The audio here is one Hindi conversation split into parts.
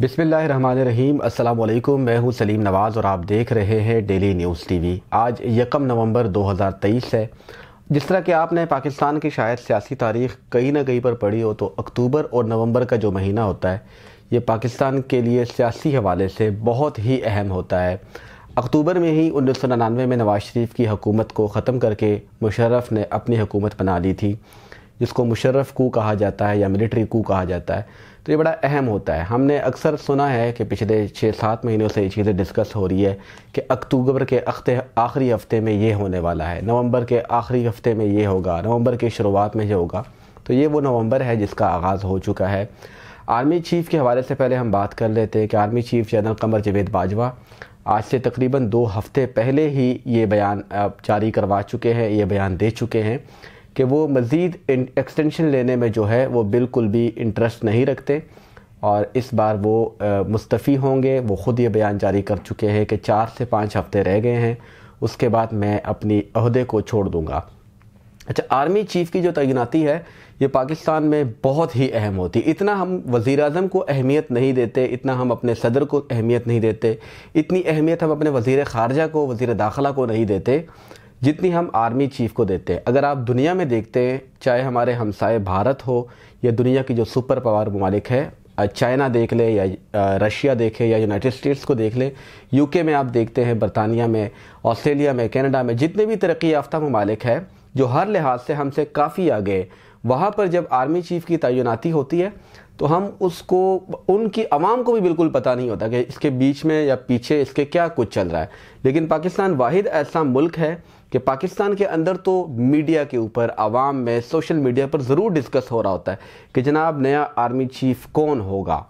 बिसमीम अल्लाम मैं हूं सलीम नवाज़ और आप देख रहे हैं डेली न्यूज़ टीवी आज यकम नवंबर 2023 है जिस तरह कि आपने पाकिस्तान की शायद सियासी तारीख कहीं ना कहीं पर पढ़ी हो तो अक्टूबर और नवंबर का जो महीना होता है ये पाकिस्तान के लिए सियासी हवाले से बहुत ही अहम होता है अक्टूबर में ही उन्नीस सौ निन्यानवे में नवाज़ शरीफ की हकूमत को ख़त्म करके मुशर्रफ ने अपनी हकूमत बना ली थी जिसको मुशर्रफ कू कहा जाता है या मिलिट्री कू कहा जाता है तो ये बड़ा अहम होता है हमने अक्सर सुना है कि पिछले छः सात महीनों से ये चीज़ें डिस्कस हो रही है कि अक्टूबर के अख्ते आखिरी हफ़्ते में ये होने वाला है नवंबर के आखिरी हफ़्ते में ये होगा नवंबर की शुरुआत में ये होगा तो ये वो नवंबर है जिसका आगाज़ हो चुका है आर्मी चीफ़ के हवाले से पहले हम बात कर लेते हैं कि army chief general Qamar Javed Bajwa आज से तकरीबन दो हफ़्ते पहले ही ये बयान जारी करवा चुके हैं ये बयान दे चुके हैं कि वो मज़ीद एक्सटेंशन लेने में जो है वो बिल्कुल भी इंटरेस्ट नहीं रखते और इस बार वो मुस्तफ़ी होंगे वो ख़ुद ये बयान जारी कर चुके हैं कि चार से पाँच हफ्ते रह गए हैं उसके बाद मैं अपनी अहदे को छोड़ दूँगा अच्छा आर्मी चीफ़ की जो तैनाती है ये पाकिस्तान में बहुत ही अहम होती इतना हम वज़ी अजम को अहमियत नहीं देते इतना हम अपने सदर को अहमियत नहीं देते इतनी अहमियत हम अपने वज़ी ख़ारजा को वज़ी दाखिला को नहीं देते जितनी हम आर्मी चीफ को देते हैं अगर आप दुनिया में देखते हैं चाहे हमारे हमसाए भारत हो या दुनिया की जो सुपर पावर ममालिक है चाइना देख ले या रशिया देखे या यूनाइटेड स्टेट्स को देख ले यूके में आप देखते हैं बरतानिया में ऑस्ट्रेलिया में कनाडा में जितने भी तरक्की याफ्ता ममालिक है जो हर लिहाज से हमसे काफ़ी आगे वहाँ पर जब आर्मी चीफ़ की तैनाती होती है तो हम उसको उनकी आवाम को भी बिल्कुल पता नहीं होता कि इसके बीच में या पीछे इसके क्या कुछ चल रहा है लेकिन पाकिस्तान वाहिद ऐसा मुल्क है कि पाकिस्तान के अंदर तो मीडिया के ऊपर आवाम में सोशल मीडिया पर ज़रूर डिस्कस हो रहा होता है कि जनाब नया आर्मी चीफ कौन होगा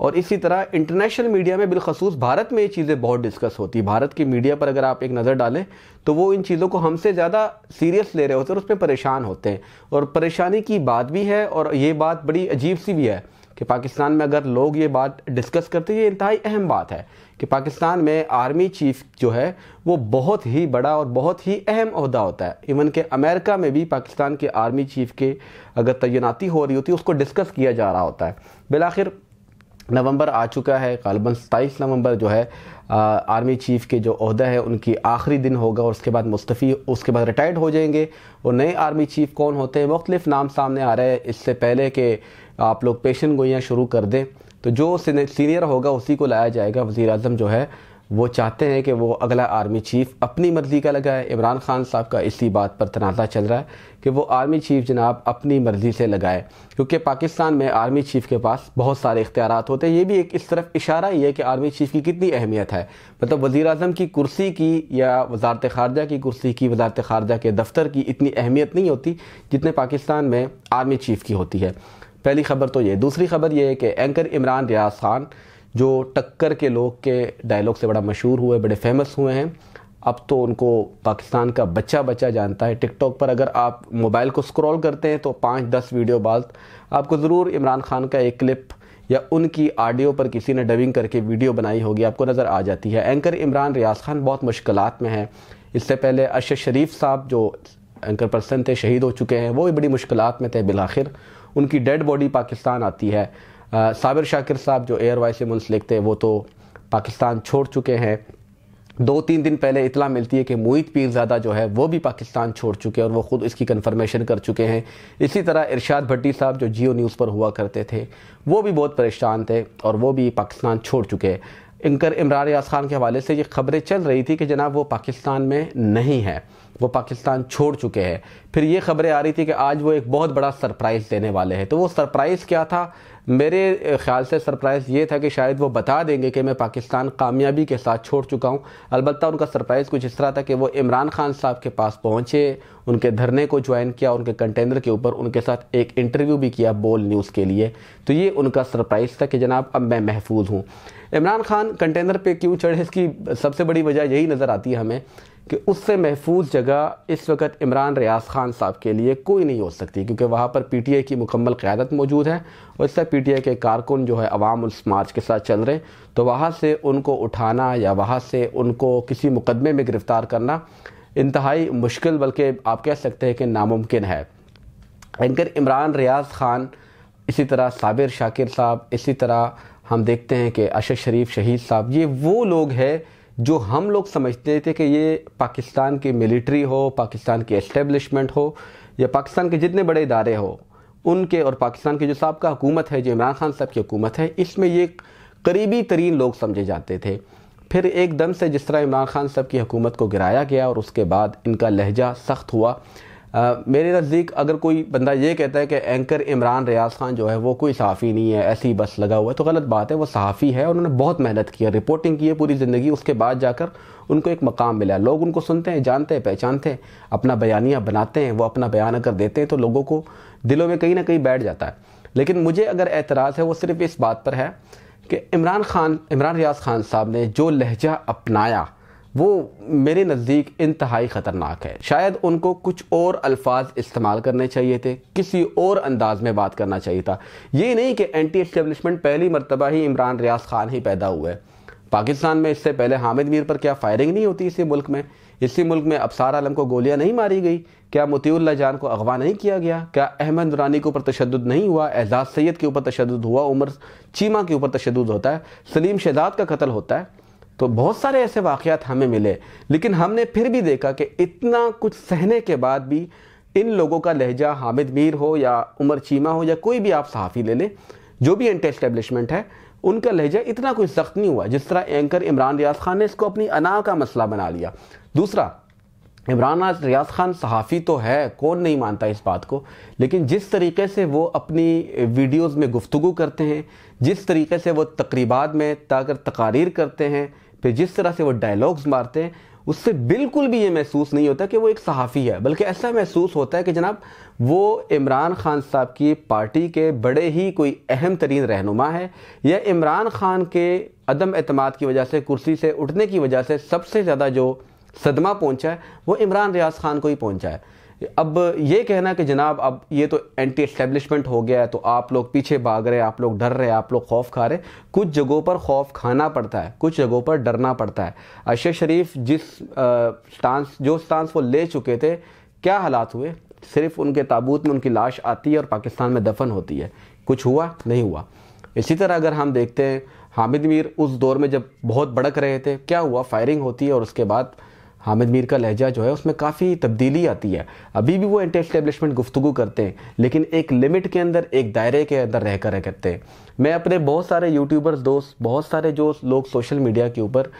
और इसी तरह इंटरनेशनल मीडिया में बिलखसूस भारत में ये चीज़ें बहुत डिस्कस होती भारत की मीडिया पर अगर आप एक नज़र डालें तो वो इन चीज़ों को हमसे ज़्यादा सीरियस ले रहे होते हैं और उस पर परेशान होते हैं और परेशानी की बात भी है और ये बात बड़ी अजीब सी भी है कि पाकिस्तान में अगर लोग ये बात डिस्कस करते हैं ये इंतहाई अहम बात है कि पाकिस्तान में आर्मी चीफ जो है वो बहुत ही बड़ा और बहुत ही अहम अहदा होता है इवन के अमेरिका में भी पाकिस्तान के आर्मी चीफ के अगर तैनाती हो रही होती है उसको डिस्कस किया जा रहा होता है बिलाखिर नवंबर आ चुका है गालबन सताईस नवंबर जो है आ, आर्मी चीफ के जो अहदा है उनकी आखिरी दिन होगा और उसके बाद मुस्तफ़ी उसके बाद रिटायर्ड हो जाएंगे और नए आर्मी चीफ कौन होते हैं मुख्तलिफ नाम सामने आ रहे हैं इससे पहले कि आप लोग पेशन गोइयाँ शुरू कर दें तो जो सीनियर होगा उसी को लाया जाएगा वज़ी अजम जो है वो चाहते हैं कि वो अगला आर्मी चीफ अपनी मर्ज़ी का लगाए इमरान खान साहब का इसी बात पर तनाज़ा चल रहा है कि वो आर्मी चीफ जनाब अपनी मर्ज़ी से लगाए क्योंकि पाकिस्तान में आर्मी चीफ के पास बहुत सारे इख्तियार होते हैं ये भी एक इस तरफ इशारा ही है कि आर्मी चीफ की कितनी अहमियत है मतलब वज़ी अजम की कुर्सी की या वजारत खारजा की कुर्सी की वजारत खारजा के दफ्तर की इतनी अहमियत नहीं होती जितने पाकिस्तान में आर्मी चीफ की होती है पहली खबर तो ये दूसरी खबर ये है कि एंकर इमरान रियाज खान जो टक्कर के लोग के डायलॉग से बड़ा मशहूर हुए बड़े फेमस हुए हैं अब तो उनको पाकिस्तान का बच्चा बच्चा जानता है टिकटॉक पर अगर आप मोबाइल को स्क्रॉल करते हैं तो पाँच दस वीडियो बाद आपको ज़रूर इमरान खान का एक क्लिप या उनकी ऑडियो पर किसी ने डबिंग करके वीडियो बनाई होगी आपको नज़र आ जाती है एंकर इमरान रियाज खान बहुत मुश्किल में है इससे पहले अरशद शरीफ साहब जो एंकर पर्सन थे शहीद हो चुके हैं वो भी बड़ी मुश्किल में थे बिलाखिर उनकी डेड बॉडी पाकिस्तान आती है साबिर शाकिर साहब जो एयर वाइस से मुंसलिक थे वो तो पाकिस्तान छोड़ चुके हैं दो तीन दिन पहले इतला मिलती है कि मोहित पीरजादा जो है वो भी पाकिस्तान छोड़ चुके हैं और वो ख़ुद इसकी कन्फर्मेशन कर चुके हैं इसी तरह इरशाद भट्टी साहब जो जियो न्यूज़ पर हुआ करते थे वो भी बहुत परेशान थे और वो भी पाकिस्तान छोड़ चुके हैं इंकर इमरान रियाज खान के हवाले से ये खबरें चल रही थी कि जनाब वो पाकिस्तान में नहीं है वो पाकिस्तान छोड़ चुके हैं फिर ये खबरें आ रही थी कि आज वो एक बहुत बड़ा सरप्राइज़ देने वाले हैं तो वो सरप्राइज़ क्या था मेरे ख्याल से सरप्राइज़ ये था कि शायद वो बता देंगे कि मैं पाकिस्तान कामयाबी के साथ छोड़ चुका हूँ अलबत्त उनका सरप्राइज़ कुछ इस तरह था कि वो इमरान खान साहब के पास पहुँचे उनके धरने को ज्वाइन किया उनके कंटेनर के ऊपर उनके साथ एक इंटरव्यू भी किया बोल न्यूज़ के लिए तो ये उनका सरप्राइज़ था कि जनाब अब मैं महफूज हूँ इमरान खान कंटेनर पर क्यों चढ़े इसकी सबसे बड़ी वजह यही नज़र आती है हमें कि उससे महफूज जगह इस वक्त इमरान रियाज खान साहब के लिए कोई नहीं हो सकती क्योंकि वहाँ पर पी टी आई की मुकम्मल क़्यादत मौजूद है और इससे पी टी आई के कारकुन जो है अवाम उस मार्च के साथ चल रहे तो वहाँ से उनको उठाना या वहाँ से उनको किसी मुकदमे में गिरफ़्तार करना इंतहाई मुश्किल बल्कि आप कह सकते हैं कि नामुमकिन है एंकर इमरान रियाज खान इसी तरह साबिर शाकिर साहब इसी तरह हम देखते हैं कि अशद शरीफ शहीद साहब ये वो लोग हैं जो हम लोग समझते थे कि ये पाकिस्तान की मिलिट्री हो पाकिस्तान की एस्टेब्लिशमेंट हो या पाकिस्तान के जितने बड़े इदारे हो उनके और पाकिस्तान की जो सबका हुकूमत है जो इमरान खान साहब की हुकूमत है इसमें ये करीबी तरीन लोग समझे जाते थे फिर एकदम से जिस तरह इमरान खान साहब की हुकूमत को गिराया गया और उसके बाद इनका लहजा सख्त हुआ मेरे नज़दीक अगर कोई बंदा ये कहता है कि एंकर इमरान रियाज खान जो है वो कोई सहाफ़ी नहीं है ऐसी बस लगा हुआ है तो गलत बात है वो सहाफ़ी है उन्होंने बहुत मेहनत की है रिपोर्टिंग की है पूरी ज़िंदगी उसके बाद जाकर उनको एक मकाम मिला है लोग उनको सुनते हैं जानते हैं पहचानते हैं अपना बयानियाँ बनाते हैं वो अपना बयान अगर देते हैं तो लोगों को दिलों में कहीं ना कहीं बैठ जाता है लेकिन मुझे अगर एतराज़ है वो सिर्फ इस बात पर है कि इमरान खान इमरान रियाज खान साहब ने जो लहजा अपनाया वो मेरे नज़दीक इंतहाई ख़तरनाक है शायद उनको कुछ और अल्फाज इस्तेमाल करने चाहिए थे किसी और अंदाज में बात करना चाहिए था ये नहीं कि एंटी इस्टेबलिशमेंट पहली मरतबा ही इमरान रियाज खान ही पैदा हुआ है पाकिस्तान में इससे पहले हामिद मीर पर क्या फायरिंग नहीं होती इसी मुल्क में इसी मुल्क में अबसार आलम को गोलियां नहीं मारी गई क्या मतीउल्ला जान को अगवा नहीं किया गया क्या अहमद रानी के ऊपर तशद नहीं हुआ एजाज सैद के ऊपर तशद हुआ उमर चीमा के ऊपर तशद होता है सलीम शहजाद का कत्ल होता है तो बहुत सारे ऐसे वाक़ात हमें मिले लेकिन हमने फिर भी देखा कि इतना कुछ सहने के बाद भी इन लोगों का लहजा हामिद मीर हो या उमर चीमा हो या कोई भी आप सहाफ़ी ले लें जो भी एंटी इस्टेबलिशमेंट है उनका लहजा इतना कुछ सख्त नहीं हुआ जिस तरह एंकर इमरान रियाज खान ने इसको अपनी अना का मसला बना लिया दूसरा इमरान रियाज खान सहाफ़ी तो है कौन नहीं मानता इस बात को लेकिन जिस तरीके से वो अपनी वीडियोज़ में गुफ्तु करते हैं जिस तरीके से वो तकरीबा में ताकर तकारीर करते हैं पे जिस तरह से वो डायलॉग्स मारते हैं उससे बिल्कुल भी ये महसूस नहीं होता कि वो एक सहाफ़ी है बल्कि ऐसा महसूस होता है कि जनाब वो इमरान खान साहब की पार्टी के बड़े ही कोई अहम तरीन रहनुमा है या इमरान खान के अदम अतमाद की वजह से कुर्सी से उठने की वजह से सबसे ज़्यादा जो सदमा पहुँचा है वो इमरान रियाज खान को ही पहुँचा है अब ये कहना कि जनाब अब ये तो एंटी एस्टेब्लिशमेंट हो गया है तो आप लोग पीछे भाग रहे हैं आप लोग डर रहे हैं आप लोग खौफ खा रहे हैं कुछ जगहों पर खौफ खाना पड़ता है कुछ जगहों पर डरना पड़ता है अशर शरीफ जिस स्टांस जो स्टांस वो ले चुके थे क्या हालात हुए सिर्फ उनके ताबूत में उनकी लाश आती है और पाकिस्तान में दफन होती है कुछ हुआ नहीं हुआ इसी तरह अगर हम देखते हैं हामिद मीर उस दौर में जब बहुत भड़क रहे थे क्या हुआ फायरिंग होती है और उसके बाद हामिद मीर का लहजा जो है उसमें काफ़ी तब्दीली आती है अभी भी वो एंटी इस्टेब्लिशमेंट गुफ्तु करते हैं लेकिन एक लिमिट के अंदर एक दायरे के अंदर रह कर करते हैं मैं अपने बहुत सारे यूट्यूबर्स दोस्त बहुत सारे जो लोग सोशल मीडिया के ऊपर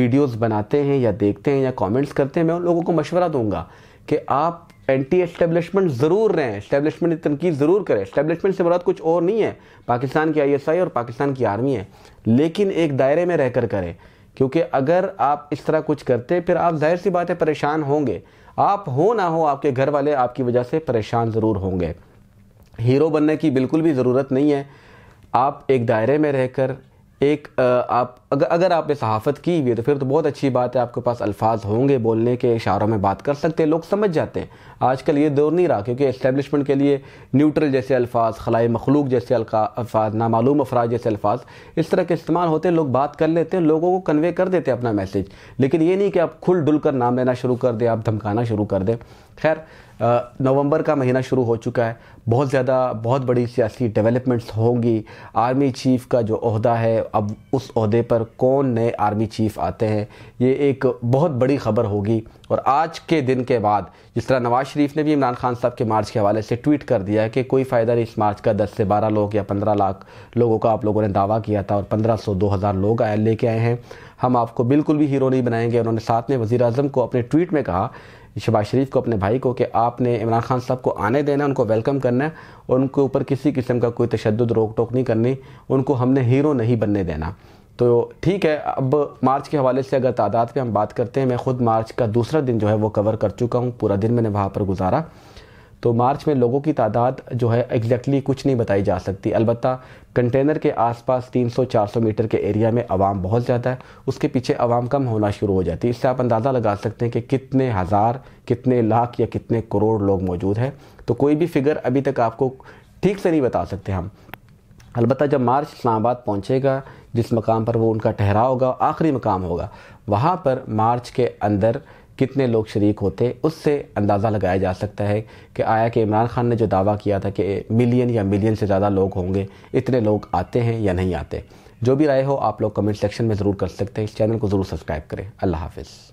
वीडियोस बनाते हैं या देखते हैं या कमेंट्स करते हैं मैं उन लोगों को मशवरा दूंगा कि आप एंटी एस्टेब्लिशमेंट ज़रूर रहें एस्टेब्लिशमेंट की तनकीद ज़रूर करें एस्टेब्लिशमेंट से मुराद कुछ और नहीं है पाकिस्तान की आईएसआई और पाकिस्तान की आर्मी है लेकिन एक दायरे में रहकर करें क्योंकि अगर आप इस तरह कुछ करते फिर आप जाहिर सी बात है परेशान होंगे आप हो ना हो आपके घर वाले आपकी वजह से परेशान ज़रूर होंगे हीरो बनने की बिल्कुल भी ज़रूरत नहीं है आप एक दायरे में रहकर एक आप अगर अगर आपने सहाफ़त की हुई है तो फिर तो बहुत अच्छी बात है आपके पास अल्फाज होंगे बोलने के इशारों में बात कर सकते हैं लोग समझ जाते हैं आजकल ये दौर नहीं रहा क्योंकि इस्टेबलिशमेंट के लिए न्यूट्रल जैसे अल्फाज खलाई मखलूक जैसे अल्फाज नामालूम अफराज जैसे अल्फाज इस तरह के इस्तेमाल होते हैं लोग बात कर लेते हैं लोगों को कन्वे कर देते हैं अपना मैसेज लेकिन ये नहीं कि आप खुल डुल कर नाम लेना शुरू कर दें आप धमकाना शुरू कर दें खैर नवंबर का महीना शुरू हो चुका है बहुत ज़्यादा बहुत बड़ी सियासी डेवलपमेंट्स होंगी आर्मी चीफ़ का जो अहदा है अब उस अहदे पर पर कौन नए आर्मी चीफ आते हैं ये एक बहुत बड़ी खबर होगी और आज के दिन के बाद जिस तरह नवाज शरीफ ने भी इमरान खान साहब के मार्च के हवाले से ट्वीट कर दिया है कि कोई फ़ायदा नहीं इस मार्च का 10 से 12 लोग या 15 लाख लोगों का आप लोगों ने दावा किया था और 1500 सौ लोग आए लेके आए हैं हम आपको बिल्कुल भी हीरो नहीं बनाएंगे उन्होंने साथ में वज़ी अजम को अपने ट्वीट में कहा शबाज शरीफ को अपने भाई को कि आपने इमरान खान साहब को आने देना उनको वेलकम करना है और उनके ऊपर किसी किस्म का कोई तशद रोक टोक नहीं करनी उनको हमने हीरो नहीं बनने देना तो ठीक है अब मार्च के हवाले से अगर तादाद पे हम बात करते हैं मैं ख़ुद मार्च का दूसरा दिन जो है वो कवर कर चुका हूँ पूरा दिन मैंने वहाँ पर गुजारा तो मार्च में लोगों की तादाद जो है एग्जैक्टली कुछ नहीं बताई जा सकती अलबत् कंटेनर के आसपास 300-400 मीटर के एरिया में आवाम बहुत ज़्यादा है उसके पीछे आवाम कम होना शुरू हो जाती है इससे आप अंदाज़ा लगा सकते हैं कि कितने हज़ार कितने लाख या कितने करोड़ लोग मौजूद हैं तो कोई भी फिगर अभी तक आपको ठीक से नहीं बता सकते हम अलबत् जब मार्च इस्लामाबाद पहुँचेगा जिस मकाम पर वो उनका ठहराव होगा आखिरी मकाम होगा वहाँ पर मार्च के अंदर कितने लोग शरीक होते उससे अंदाज़ा लगाया जा सकता है कि आया कि इमरान खान ने जो दावा किया था कि मिलियन या मिलियन से ज़्यादा लोग होंगे इतने लोग आते हैं या नहीं आते जो भी राय हो आप लोग कमेंट सेक्शन में ज़रूर कर सकते हैं इस चैनल को ज़रूर सब्सक्राइब करें अल्लाह हाफिज़